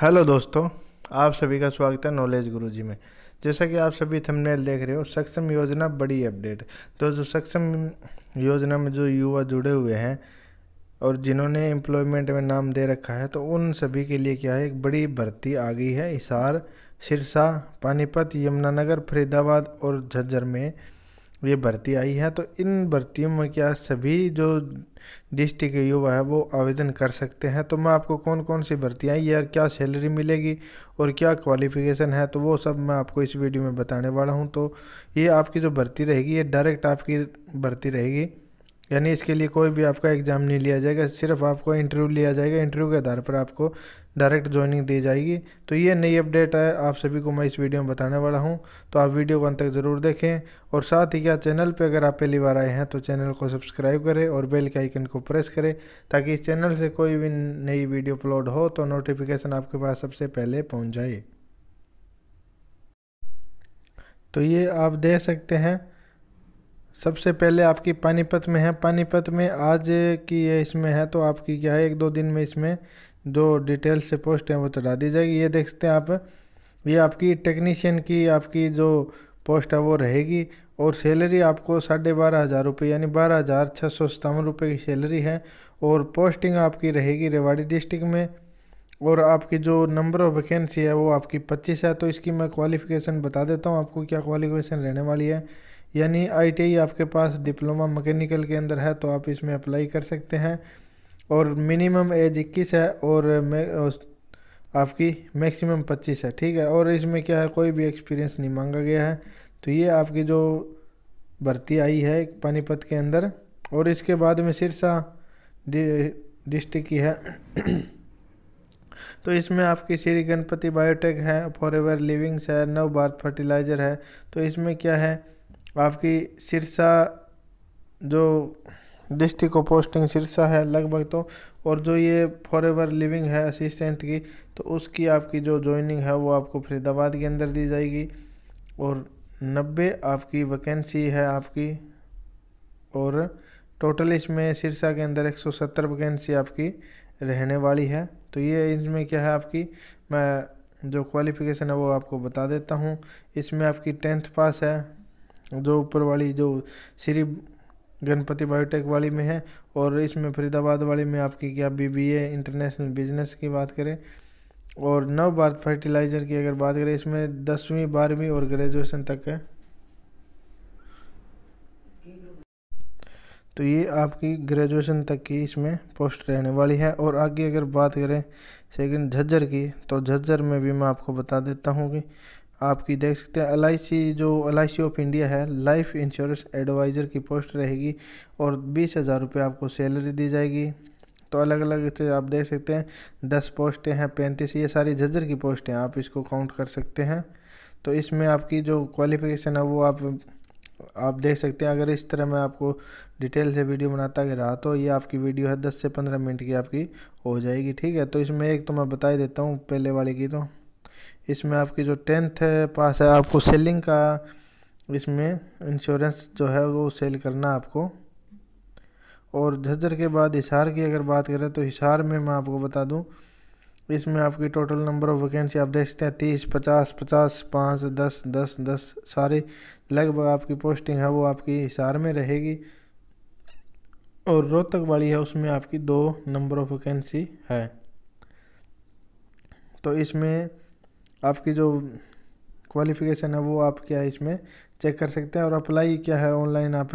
hello दोस्तों आप सभी का स्वागत है नॉलेज गुरुजी में जैसा कि आप सभी थंबनेल देख रहे हो सक्षम योजना बड़ी अपडेट तो जो सक्षम योजना में जो युवा जुड़े हुए हैं और जिन्होंने एम्प्लॉयमेंट में नाम दे रखा है तो उन सभी के लिए क्या है एक बड़ी भर्ती आ गई है हिसार सिरसा पानीपत यमुनानगर फरीदाबाद और झज्जर में ये भर्ती आई है तो इन भर्तियों में क्या सभी जो डिस्ट्रिक्ट युवा है वो आवेदन कर सकते हैं तो मैं आपको कौन कौन सी भर्ती आई है और क्या सैलरी मिलेगी और क्या क्वालिफिकेशन है तो वो सब मैं आपको इस वीडियो में बताने वाला हूँ तो ये आपकी जो भर्ती रहेगी ये डायरेक्ट आपकी भर्ती रहेगी यानी इसके लिए कोई भी आपका एग्ज़ाम नहीं लिया जाएगा सिर्फ आपको इंटरव्यू लिया जाएगा इंटरव्यू के आधार पर आपको डायरेक्ट ज्वाइनिंग दी जाएगी तो ये नई अपडेट है आप सभी को मैं इस वीडियो में बताने वाला हूँ तो आप वीडियो को अंत तक ज़रूर देखें और साथ ही क्या चैनल पे अगर आप पहली बार आए हैं तो चैनल को सब्सक्राइब करें और बेल के आइकन को प्रेस करें ताकि इस चैनल से कोई भी नई वीडियो अपलोड हो तो नोटिफिकेशन आपके पास सबसे पहले पहुँच जाए तो ये आप देख सकते हैं सबसे पहले आपकी पानीपत में है पानीपत में आज की ये इसमें है तो आपकी क्या है एक दो दिन में इसमें जो डिटेल से पोस्ट है वो चढ़ा तो दी जाएगी ये देख सकते हैं आप ये आपकी टेक्नीशियन की आपकी जो पोस्ट है वो रहेगी और सैलरी आपको साढ़े बारह हज़ार रुपये यानी बारह हज़ार छः सौ सतावन रुपये की सैलरी है और पोस्टिंग आपकी रहेगी रेवाड़ी डिस्ट्रिक्ट में और आपकी जो नंबर ऑफ वैकेंसी है वो आपकी पच्चीस है तो इसकी मैं क्वालिफ़िकेशन बता देता हूँ आपको क्या क्वालिफिकेशन रहने वाली है यानी आई आपके पास डिप्लोमा मकैनिकल के अंदर है तो आप इसमें अप्लाई कर सकते हैं और मिनिमम एज इक्कीस है और आपकी मैक्सिमम पच्चीस है ठीक है और इसमें क्या है कोई भी एक्सपीरियंस नहीं मांगा गया है तो ये आपकी जो भर्ती आई है पानीपत के अंदर और इसके बाद में सिरसा डिस्ट्रिक्ट की है तो इसमें आपकी श्री गणपति बायोटेक है फॉर एवर लिविंग्स है नव भारत फर्टिलाइज़र है तो इसमें क्या है आपकी सिरसा जो डिस्ट्रिक्ट को पोस्टिंग सिरसा है लगभग तो और जो ये फॉर एवर लिविंग है असिस्टेंट की तो उसकी आपकी जो जॉइनिंग है वो आपको फरीदाबाद के अंदर दी जाएगी और नब्बे आपकी वैकेंसी है आपकी और टोटल इसमें सिरसा के अंदर सत्तर वैकेंसी आपकी रहने वाली है तो ये इसमें क्या है आपकी मैं जो क्वालिफ़िकेशन है वो आपको बता देता हूँ इसमें आपकी टेंथ पास है जो ऊपर वाली जो श्री गणपति बायोटेक वाली में है और इसमें फरीदाबाद वाली में आपकी क्या B B A international business की बात करें और नव भारत फर्टिलाइज़र की अगर बात करें इसमें दसवीं बारहवीं और ग्रेजुएशन तक है तो ये आपकी ग्रेजुएशन तक की इसमें पोस्ट रहने वाली है और आगे अगर बात करें सेकंड झज्जर की तो झज्जर में भी मैं आपको बता देता हूँ कि आपकी देख सकते हैं एल जो एल ऑफ इंडिया है लाइफ इंश्योरेंस एडवाइज़र की पोस्ट रहेगी और बीस हज़ार रुपये आपको सैलरी दी जाएगी तो अलग अलग से आप देख सकते हैं दस पोस्टें हैं पैंतीस ये सारी जजर की पोस्टें हैं आप इसको काउंट कर सकते हैं तो इसमें आपकी जो क्वालिफिकेशन है वो आप आप देख सकते हैं अगर इस तरह मैं आपको डिटेल से वीडियो बनाता के रहा तो ये आपकी वीडियो है दस से पंद्रह मिनट की आपकी हो जाएगी ठीक है तो इसमें एक तो मैं बता ही देता हूँ पहले वाले की तो इसमें आपकी जो टेंथ है पास है आपको सेलिंग का इसमें इंश्योरेंस जो है वो सेल करना आपको और झज्जर के बाद हिसार की अगर बात करें तो हिसार में मैं आपको बता दूं इसमें आपकी टोटल नंबर ऑफ़ वैकेंसी आप देख सकते हैं तीस पचास पचास पाँच दस दस दस सारी लगभग आपकी पोस्टिंग है वो आपकी हिसार में रहेगी और रोहतक वाली है उसमें आपकी दो नंबर ऑफ़ वैकेंसी है तो इसमें आपकी जो क्वालिफिकेशन है वो आप क्या है इसमें चेक कर सकते हैं और अप्लाई क्या है ऑनलाइन आप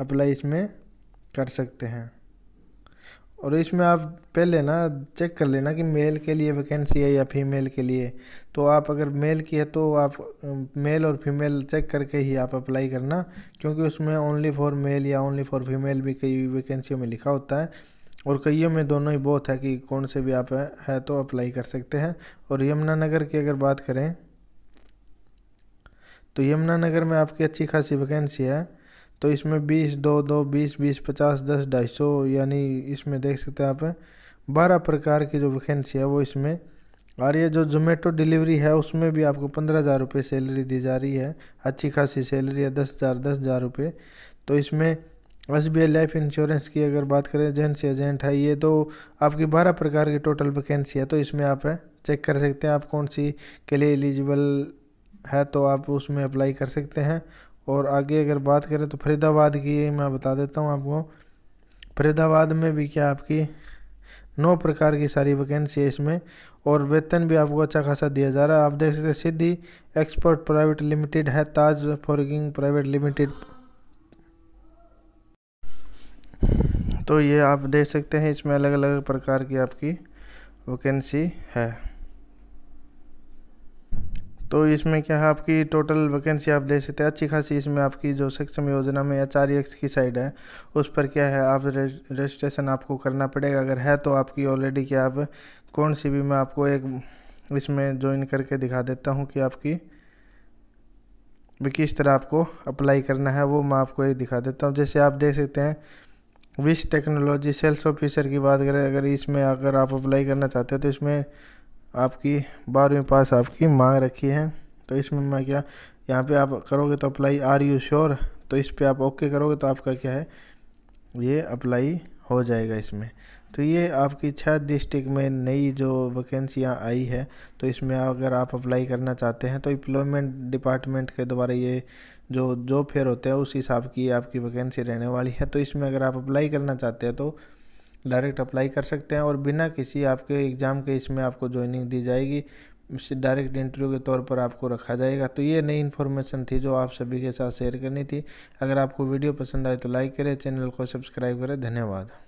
अप्लाई इसमें कर सकते हैं और इसमें आप पहले ना चेक कर लेना कि मेल के लिए वैकेंसी है या फीमेल के लिए तो आप अगर मेल की है तो आप मेल और फीमेल चेक करके ही आप अप्लाई करना क्योंकि उसमें ओनली फॉर मेल या ओनली फॉर फीमेल भी कई वैकेंसियों में लिखा होता है और कईयों में दोनों ही बहुत है कि कौन से भी आप है तो अप्लाई कर सकते हैं और यमुनानगर की अगर बात करें तो यमुनानगर में आपकी अच्छी खासी वैकेंसी है तो इसमें बीस दो दो बीस बीस पचास दस ढाई सौ यानी इसमें देख सकते हैं आप बारह प्रकार की जो वैकेंसी है वो इसमें और ये जो जोमेटो डिलीवरी है उसमें भी आपको पंद्रह हज़ार रुपये सैलरी दी जा रही है अच्छी खासी सैलरी है दस हज़ार दस हज़ार रुपये तो इसमें S B I life insurance की अगर बात करें एजेंसी एजेंट है ये तो आपकी बारह प्रकार की टोटल वैकेंसी है तो इसमें आप चेक कर सकते हैं आप कौन सी के लिए एलिजिबल है तो आप उसमें अप्लाई कर सकते हैं और आगे अगर बात करें तो फरीदाबाद की मैं बता देता हूँ आपको फरीदाबाद में भी क्या आपकी नौ प्रकार की सारी वैकेंसी है इसमें और वेतन भी आपको अच्छा खासा दिया जा रहा है आप देख सकते हैं सिद्धि एक्सपर्ट प्राइवेट लिमिटेड है ताज फॉरगिंग प्राइवेट लिमिटेड तो ये आप देख सकते हैं इसमें अलग अलग प्रकार की आपकी वैकेंसी है तो इसमें क्या है आपकी टोटल वैकेंसी आप देख सकते हैं अच्छी खासी इसमें आपकी जो सक्षम योजना में एच आर एक्स की साइड है उस पर क्या है आप रजिस्ट्रेशन आपको करना पड़ेगा अगर है तो आपकी ऑलरेडी क्या आप कौन सी भी मैं आपको एक इसमें ज्वाइन करके दिखा देता हूँ कि आपकी भी किस तरह आपको अप्लाई करना है वो मैं आपको एक दिखा देता हूँ जैसे आप देख सकते हैं विश टेक्नोलॉजी सेल्स ऑफिसर की बात करें अगर इसमें अगर आप अप्लाई करना चाहते हो तो इसमें आपकी बारहवीं पास आपकी मांग रखी है तो इसमें मैं क्या यहाँ पे आप करोगे तो अप्लाई आर यू श्योर तो इस पर आप ओके करोगे तो आपका क्या है ये अप्लाई हो जाएगा इसमें तो ये आपकी छः डिस्ट्रिक्ट में नई जो वैकेंसियाँ आई है तो इसमें अगर आप अप्लाई करना चाहते हैं तो एम्प्लॉयमेंट डिपार्टमेंट के द्वारा ये जो जो फेयर होते हैं उस हिसाब की आपकी वैकेंसी रहने वाली है तो इसमें अगर आप अप्लाई करना चाहते हैं तो डायरेक्ट अप्लाई कर सकते हैं और बिना किसी आपके एग्ज़ाम के इसमें आपको ज्वाइनिंग दी जाएगी डायरेक्ट इंटरव्यू के तौर पर आपको रखा जाएगा तो ये नई इन्फॉर्मेशन थी जो आप सभी के साथ शेयर करनी थी अगर आपको वीडियो पसंद आए तो लाइक करें चैनल को सब्सक्राइब करें धन्यवाद